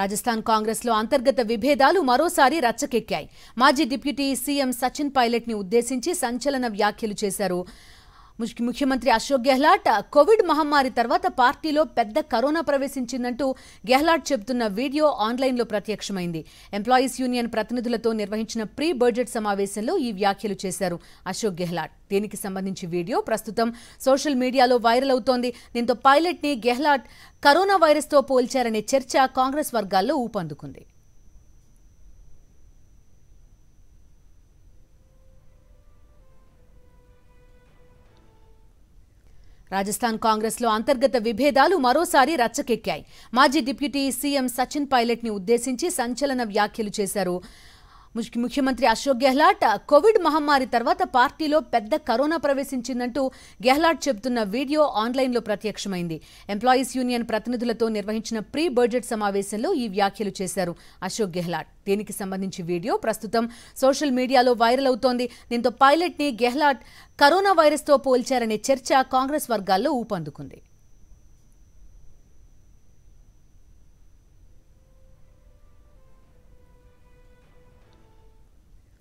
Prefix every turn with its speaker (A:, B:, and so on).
A: రాజస్థాన్ కాంగ్రెస్ లో అంతర్గత విభేదాలు మరోసారి రచ్చకెక్కాయి మాజీ డిప్యూటీ సీఎం సచిన్ పైలట్ ని ఉద్దేశించి సంచలన వ్యాఖ్యలు చేశారు ముఖ్యమంత్రి అశోక్ గెహ్లాట్ కోవిడ్ మహమ్మారి తర్వాత పార్టీలో పెద్ద కరోనా ప్రవేశించిందంటూ గెహ్లాట్ చెబుతున్న వీడియో ఆన్లైన్లో ప్రత్యక్షమైంది ఎంప్లాయీస్ యూనియన్ ప్రతినిధులతో నిర్వహించిన ప్రీ బడ్జెట్ సమావేశంలో ఈ వ్యాఖ్యలు చేశారు అశోక్ గెహ్లాట్ దీనికి సంబంధించి వీడియో ప్రస్తుతం సోషల్ మీడియాలో వైరల్ అవుతోంది దీంతో పైలట్ ని గెహ్లాట్ కరోనా వైరస్తో పోల్చారనే చర్చ కాంగ్రెస్ వర్గాల్లో ఊపందుకుంది రాజస్థాన్ కాంగ్రెస్లో అంతర్గత విభేదాలు మరోసారి రచ్చకెక్కాయి మాజీ డిప్యూటీ సీఎం సచిన్ పైలట్ ని ఉద్దేశించి సంచలన వ్యాఖ్యలు చేశారు ముఖ్యమంత్రి అశోక్ గెహ్లాట్ కోవిడ్ మహమ్మారి తర్వాత పార్టీలో పెద్ద కరోనా ప్రవేశించిందంటూ గెహ్లాట్ చెబుతున్న వీడియో ఆన్లైన్లో ప్రత్యక్షమైంది ఎంప్లాయీస్ యూనియన్ ప్రతినిధులతో నిర్వహించిన ప్రీ బడ్జెట్ సమావేశంలో ఈ వ్యాఖ్యలు చేశారు అశోక్ గెహ్లాట్ దీనికి సంబంధించి వీడియో ప్రస్తుతం సోషల్ మీడియాలో వైరల్ అవుతోంది దీంతో పైలట్ ని గెహ్లాట్ కరోనా వైరస్తో పోల్చారనే చర్చ కాంగ్రెస్ వర్గాల్లో ఊపందుకుంది